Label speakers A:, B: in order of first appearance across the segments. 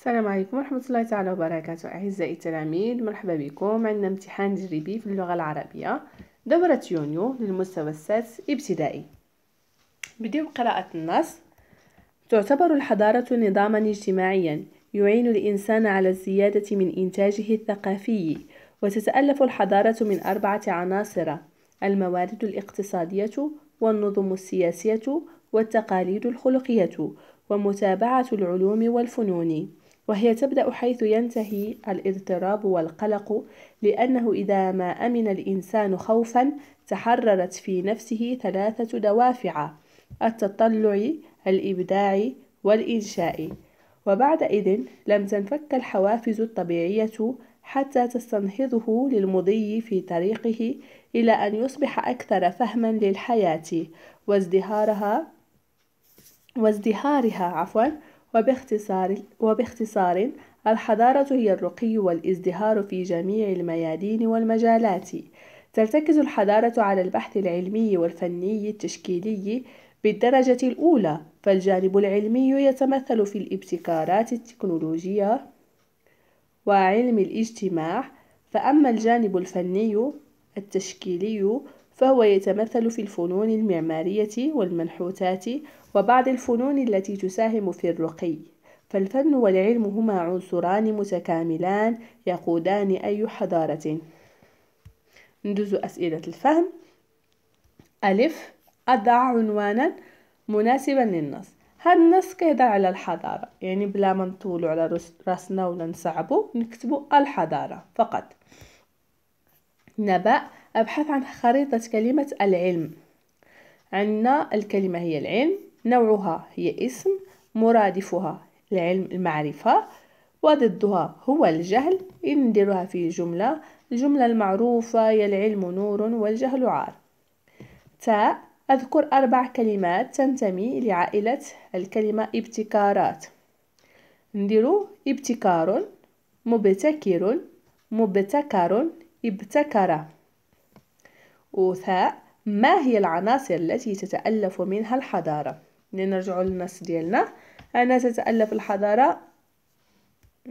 A: السلام عليكم ورحمة الله تعالى وبركاته أعزائي التلاميذ مرحبا بكم عندنا امتحان تجريبي في اللغة العربية دورة يونيو للمستوى السادس ابتدائي بديو قراءة النص تعتبر الحضارة نظاما اجتماعيا يعين الإنسان على الزيادة من إنتاجه الثقافي وتتألف الحضارة من أربعة عناصر الموارد الاقتصادية والنظم السياسية والتقاليد الخلقية ومتابعة العلوم والفنون وهي تبدأ حيث ينتهي الاضطراب والقلق لأنه إذا ما أمن الإنسان خوفا تحررت في نفسه ثلاثة دوافع التطلع الإبداع والإنشاء وبعدئذ لم تنفك الحوافز الطبيعية حتى تستنهضه للمضي في طريقه إلى أن يصبح أكثر فهما للحياة وازدهارها وازدهارها عفوا وباختصار, وباختصار الحضارة هي الرقي والازدهار في جميع الميادين والمجالات ترتكز الحضارة على البحث العلمي والفني التشكيلي بالدرجة الأولى فالجانب العلمي يتمثل في الابتكارات التكنولوجية وعلم الاجتماع فأما الجانب الفني التشكيلي فهو يتمثل في الفنون المعمارية والمنحوتات وبعض الفنون التي تساهم في الرقي فالفن والعلم هما عنصران متكاملان يقودان أي حضارة ندوز أسئلة الفهم ألف أضع عنوانا مناسبا للنص هاد النص كيهضر على الحضارة يعني بلا ما نطولو على راسنا ولا نصعبو نكتبو الحضارة فقط نبأ أبحث عن خريطة كلمة العلم عندنا الكلمة هي العلم نوعها هي اسم مرادفها العلم المعرفة وضدها هو الجهل نديرها في جملة الجملة المعروفة هي العلم نور والجهل عار تاء أذكر أربع كلمات تنتمي لعائلة الكلمة ابتكارات نديرو ابتكار مبتكر مبتكر ابتكر وثاء ما هي العناصر التي تتألف منها الحضارة لنرجع للنص ديالنا أنا تتألف الحضارة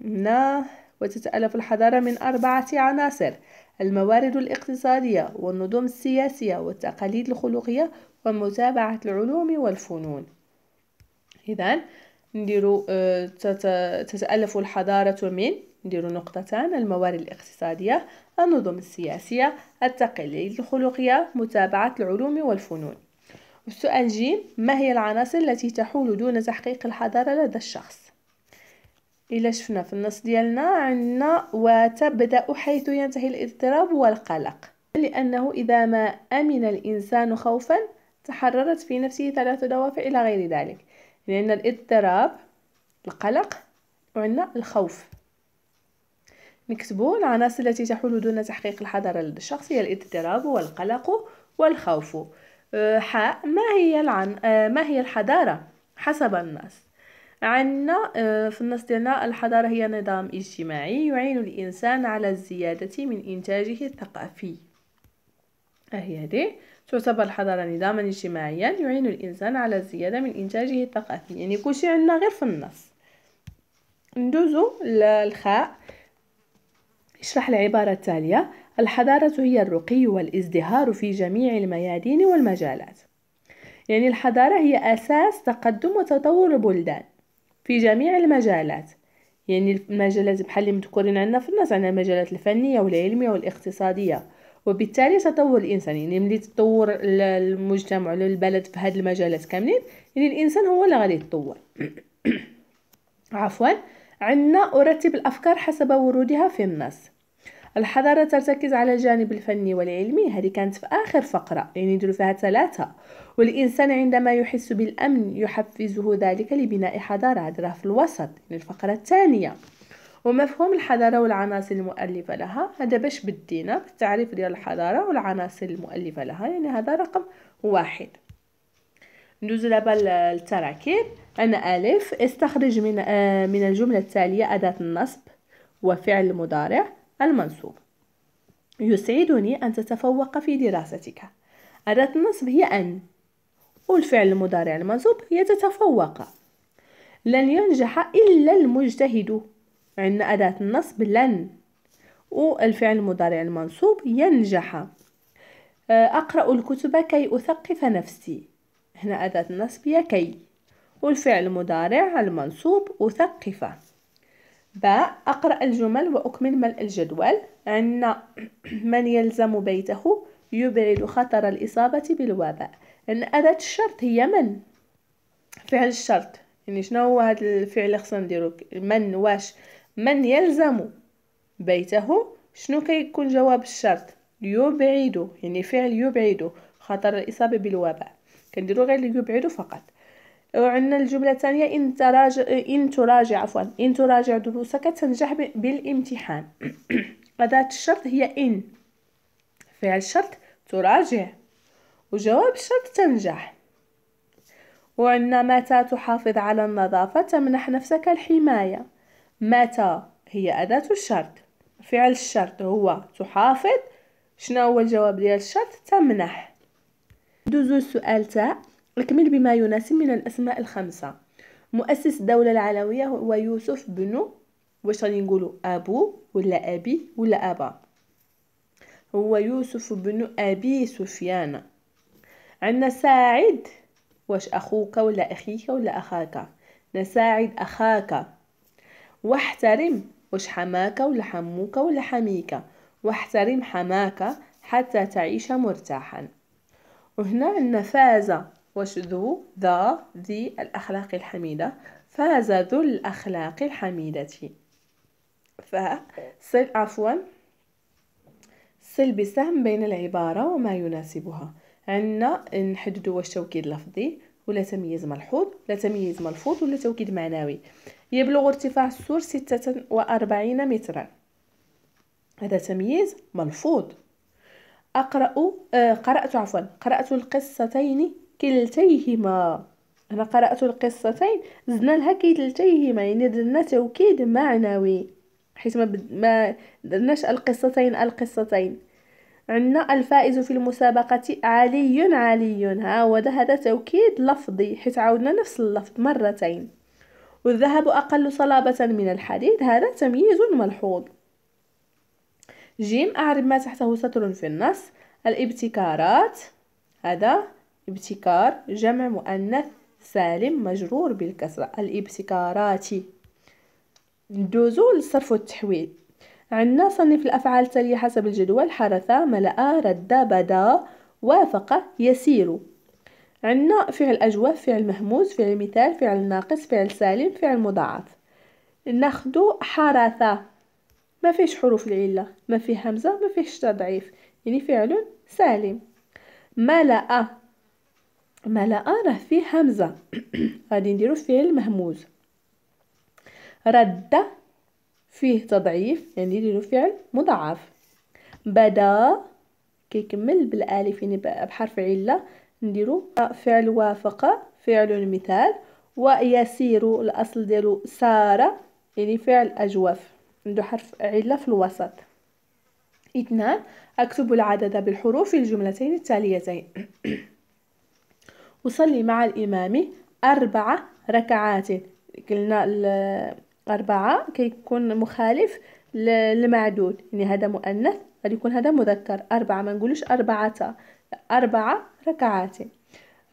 A: نا وتتألف الحضارة من أربعة عناصر الموارد الاقتصادية والنظم السياسية والتقاليد الخلقية ومتابعة العلوم والفنون إذا نديرو آه، تتألف الحضارة من نديرو نقطتان الموارد الاقتصادية النظم السياسية التقليد الخلقية متابعة العلوم والفنون السؤال جيم ما هي العناصر التي تحول دون تحقيق الحضارة لدى الشخص إلا شفنا في النص ديالنا عندنا وتبدأ حيث ينتهي الاضطراب والقلق لأنه إذا ما أمن الإنسان خوفا تحررت في نفسه ثلاث دوافع إلى غير ذلك لأن الاضطراب القلق وعندنا الخوف نكتبو العناصر التي تحول دون تحقيق الحضارة الشخصية الشخص هي الاضطراب والقلق والخوف أه، حاء ما هي العن... أه، ما هي الحضارة حسب النص عندنا أه، في النص ديالنا الحضارة هي نظام اجتماعي يعين الإنسان على الزيادة من إنتاجه الثقافي هي هذه تعتبر الحضارة نظاما اجتماعيا يعين الإنسان على الزيادة من إنتاجه الثقافي يعني كلشي عندنا غير في النص ندوزو للخاء اشرح العبارة التالية الحضارة هي الرقي والازدهار في جميع الميادين والمجالات يعني الحضارة هي أساس تقدم وتطور البلدان في جميع المجالات يعني المجالات بحال اللي مذكورين عندنا في النص عندنا المجالات الفنية والعلمية والاقتصادية وبالتالي تطور الانسان يعني ملي تطور المجتمع ولا البلد في هاد المجالات كاملين يعني الانسان هو اللي غادي يتطور عفوا عندنا أرتب الأفكار حسب ورودها في النص الحضارة ترتكز على الجانب الفني والعلمي هذه كانت في آخر فقرة يعني نديرو فيها ثلاثة والإنسان عندما يحس بالأمن يحفزه ذلك لبناء حضارة هذا في الوسط يعني الفقرة الثانية ومفهوم الحضارة والعناصر المؤلفة لها هذا باش بدينا التعريف ديال الحضارة والعناصر المؤلفة لها يعني هذا رقم واحد ندوزو دابا للتراكيب انا الف استخرج من آه، من الجمله التاليه اداه النصب وفعل المضارع المنصوب يسعدني ان تتفوق في دراستك اداه النصب هي ان والفعل المضارع المنصوب هي تتفوق لن ينجح الا المجتهد عندنا اداه النصب لن والفعل المضارع المنصوب ينجح آه، أقرأ الكتب كي أثقف نفسي هنا أداة نصبية كي والفعل المضارع المنصوب وثقفة باء أقرأ الجمل وأكمل ملء الجدول عندنا من يلزم بيته يبعد خطر الإصابة بالوباء لأن أداة الشرط هي من فعل الشرط يعني شنو هو هذا الفعل اللي خصنا نديرو من واش من يلزم بيته شنو كيكون جواب الشرط يبعد يعني فعل يبعد خطر الإصابة بالوباء كنديرو غير اللي يبعدو فقط وعندنا الجمله الثانيه ان تراجع ان تراجع عفوا ان تراجع دروسك تنجح بالامتحان اداه الشرط هي ان فعل الشرط تراجع وجواب الشرط تنجح وعندنا متى تحافظ على النظافه تمنح نفسك الحمايه متى هي اداه الشرط فعل الشرط هو تحافظ شنو هو الجواب ديال الشرط تمنح دوزو السؤال تاع اكمل بما يناسب من الاسماء الخمسه مؤسس الدوله العلويه هو يوسف بن واش غادي نقولوا ابو ولا ابي ولا ابا هو يوسف بن ابي سفيان عندنا ساعد واش اخوك ولا اخيك ولا اخاك نساعد اخاك واحترم واش حماك ولا حموك ولا حميك واحترم حماك حتى تعيش مرتاحا وهنا عندنا فاز واش ذو ذا ذي الأخلاق الحميدة فاز ذو الأخلاق الحميدة سل عفوا صل بسهم بين العبارة وما يناسبها عندنا نحددوا واش توكيد لفظي ولا تمييز ملحوظ ولا تمييز ملفوظ ولا توكيد معنوي يبلغ ارتفاع السور ستة وأربعين مترا هذا تمييز ملفوظ أقرأ آه قرأت عفوا قرأت القصتين كلتيهما أنا قرأت القصتين زدنا لها كلتيهما يعني درنا توكيد معنوي حيث ما, بد... ما درناش القصتين القصتين عندنا الفائز في المسابقة علي علي ها هو هذا توكيد لفظي حيت عاودنا نفس اللفظ مرتين والذهب أقل صلابة من الحديد هذا تمييز ملحوظ جيم أعرب ما تحته سطر في النص الابتكارات هذا ابتكار جمع مؤنث سالم مجرور بالكسرة الابتكارات ندوزو للصرف والتحويل عندنا صنف الأفعال التالية حسب الجدول حرث ملأ رد بدا وافق يسير عندنا فعل أجوف فعل مهموز فعل مثال فعل ناقص فعل سالم فعل مضاعف ناخدو حرث ما فيش حروف العله ما فيه همزه ما فيهش تضعيف يعني فعل سالم ملأ ملأ راه فيه همزه غادي نديرو فعل مهموز رد فيه تضعيف يعني نديرو فعل مضاعف بدا كيكمل بالالف يعني بحرف عله نديرو فعل وافق فعل مثال ويسير الاصل ديالو سار يعني فعل اجوف عنده حرف علة في الوسط اثنان أكتب العدد بالحروف في الجملتين التاليتين أصلي مع الإمام أربع ركعات قلنا أربعة كيكون مخالف للمعدود يعني هذا مؤنث غادي يكون هذا مذكر أربعة ما نقولوش أربعة أربعة ركعات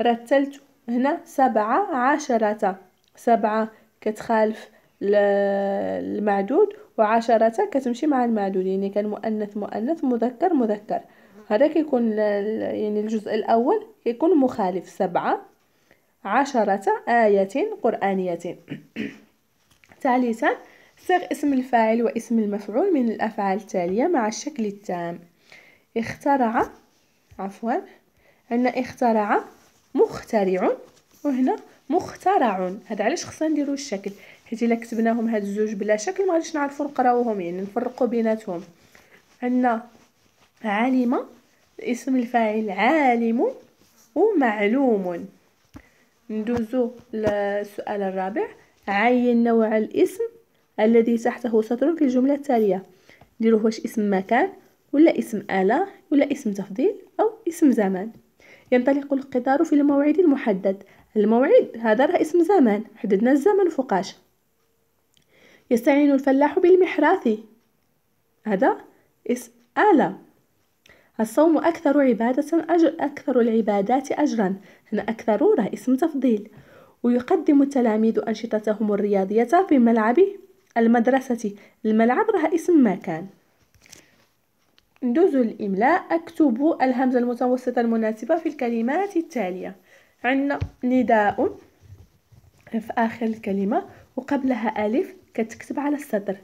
A: رتلت هنا سبعة عشرة سبعة كتخالف المعدود وعشرة كتمشي مع المعدود يعني كان مؤنث مؤنث مذكر مذكر هذا كيكون يعني الجزء الأول كيكون مخالف سبعة عشرة آية قرآنية ثالثا صيغ اسم الفاعل واسم المفعول من الأفعال التالية مع الشكل التام اخترع عفوا عندنا اخترع مخترع وهنا مخترع هذا علاش خصنا نديرو الشكل حيت الا كتبناهم هاد الزوج بلا شكل ما غاديش نعرفو نقراوهم يعني نفرقو بيناتهم عندنا عالمه اسم الفاعل عالم ومعلوم ندوزو للسؤال الرابع عين نوع الاسم الذي تحته سطر في الجملة التالية نديروه واش اسم مكان ولا اسم آلة ولا اسم تفضيل أو اسم زمان ينطلق القطار في الموعد المحدد الموعد هذا راه اسم زمان حددنا الزمن فوقاش يستعين الفلاح بالمحراث هذا اسم آلة الصوم أكثر عبادة أجر أكثر العبادات أجرا هنا أكثر راه اسم تفضيل ويقدم التلاميذ أنشطتهم الرياضية في ملعب المدرسة الملعب راه اسم مكان ندوزو الإملاء أكتب الهمزة المتوسطة المناسبة في الكلمات التالية عندنا نداء في آخر الكلمة وقبلها ألف كتكتب على السطر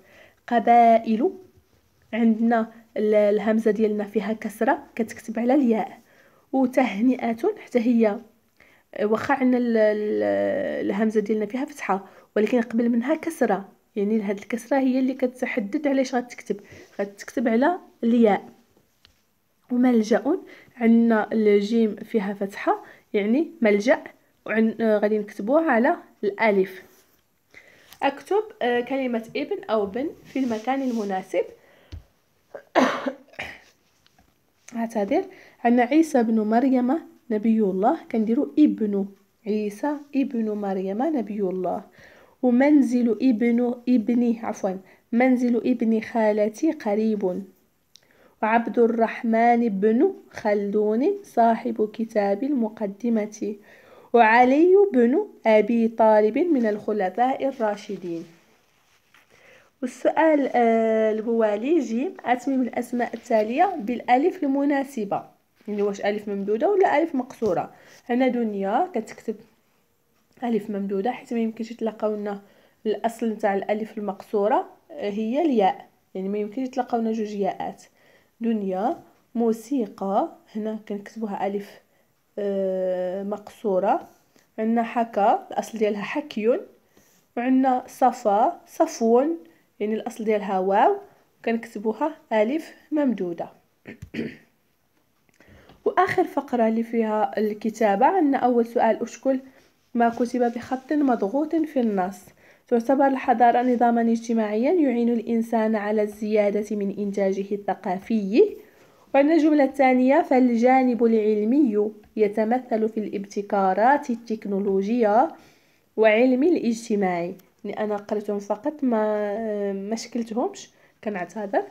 A: قبائل عندنا الهمزه ديالنا فيها كسره كتكتب على الياء وتهنئات حتى هي آه، واخا عندنا الهمزه ديالنا فيها فتحه ولكن قبل منها كسره يعني هاد الكسره هي اللي كتحدد علاش غتكتب غتكتب على الياء وملجا عندنا الجيم فيها فتحه يعني ملجا وغادي آه، نكتبوها على الالف أكتب آه، كلمة ابن أو بن في المكان المناسب أعتذر عندنا عيسى بن مريم نبي الله كنديرو ابن عيسى ابن مريم نبي الله ومنزل ابن ابني عفوا منزل ابن خالتي قريب وعبد الرحمن بن خلدون صاحب كتاب المقدمة وعلي بن أبي طالب من الخلفاء الراشدين والسؤال اللي آه، جيم أتمم الأسماء التالية بالألف المناسبة يعني واش ألف ممدودة ولا ألف مقصورة هنا دنيا كتكتب ألف ممدودة حيت ما يمكنش تلقاو الأصل نتاع الألف المقصورة آه، هي الياء يعني ما يمكنش تلقاو جوج ياءات دنيا موسيقى هنا كنكتبوها ألف آه، مقصورة عندنا حكا الأصل ديالها حكي وعندنا صفا صفون يعني الأصل ديالها واو كنكتبوها ألف ممدودة وآخر فقرة اللي فيها الكتابة عندنا أول سؤال أشكل ما كتب بخط مضغوط في النص تعتبر الحضارة نظاما اجتماعيا يعين الإنسان على الزيادة من إنتاجه الثقافي وعندنا الجملة الثانية فالجانب العلمي يتمثل في الابتكارات التكنولوجية وعلم الاجتماعي أنا قريتهم فقط ما ما شكلتهمش كنعتذر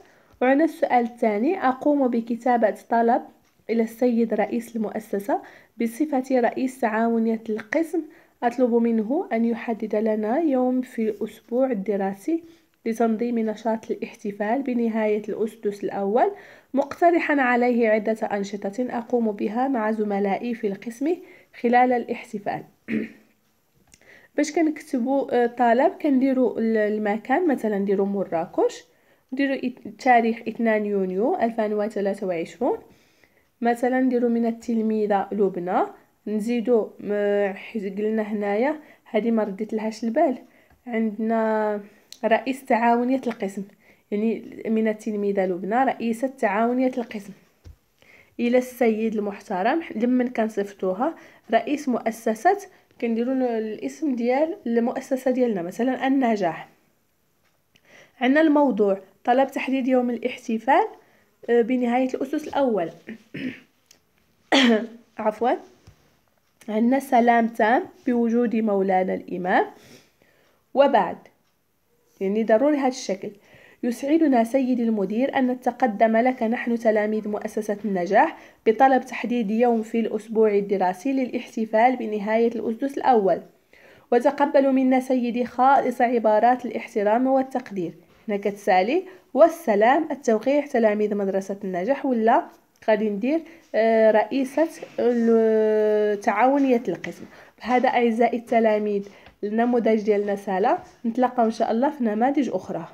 A: وعندنا السؤال الثاني أقوم بكتابة طلب إلى السيد رئيس المؤسسة بصفتي رئيس تعاونية القسم أطلب منه أن يحدد لنا يوم في الأسبوع الدراسي لتنظيم نشاط الاحتفال بنهاية الأسدس الأول مقترحا عليه عدة أنشطة أقوم بها مع زملائي في القسم خلال الاحتفال باش كنكتبو آه، طلب كنديرو المكان مثلا نديرو مراكش نديرو تاريخ 2 يونيو 2023 مثلا نديرو من التلميذه لبنى نزيدو آه، حيت قلنا هنايا هذه ما رديت لهاش البال عندنا رئيس تعاونية القسم يعني من التلميذة لبنى رئيسة تعاونية القسم إلى السيد المحترم لمن كنصيفطوها رئيس مؤسسة كنديرو الاسم ديال المؤسسة ديالنا مثلا النجاح عندنا الموضوع طلب تحديد يوم الاحتفال آه، بنهاية الأسس الأول عفوا عندنا سلام تام بوجود مولانا الإمام وبعد يعني ضروري هذا الشكل يسعدنا سيدي المدير أن نتقدم لك نحن تلاميذ مؤسسة النجاح بطلب تحديد يوم في الأسبوع الدراسي للاحتفال بنهاية الأسدس الأول وتقبل منا سيدي خالص عبارات الاحترام والتقدير نكت كتسالي والسلام التوقيع تلاميذ مدرسة النجاح ولا غادي ندير آه، رئيسة تعاونية القسم هذا أعزائي التلاميذ النموذج ديال النسالة نتلاقاو ان شاء الله في نماذج اخرى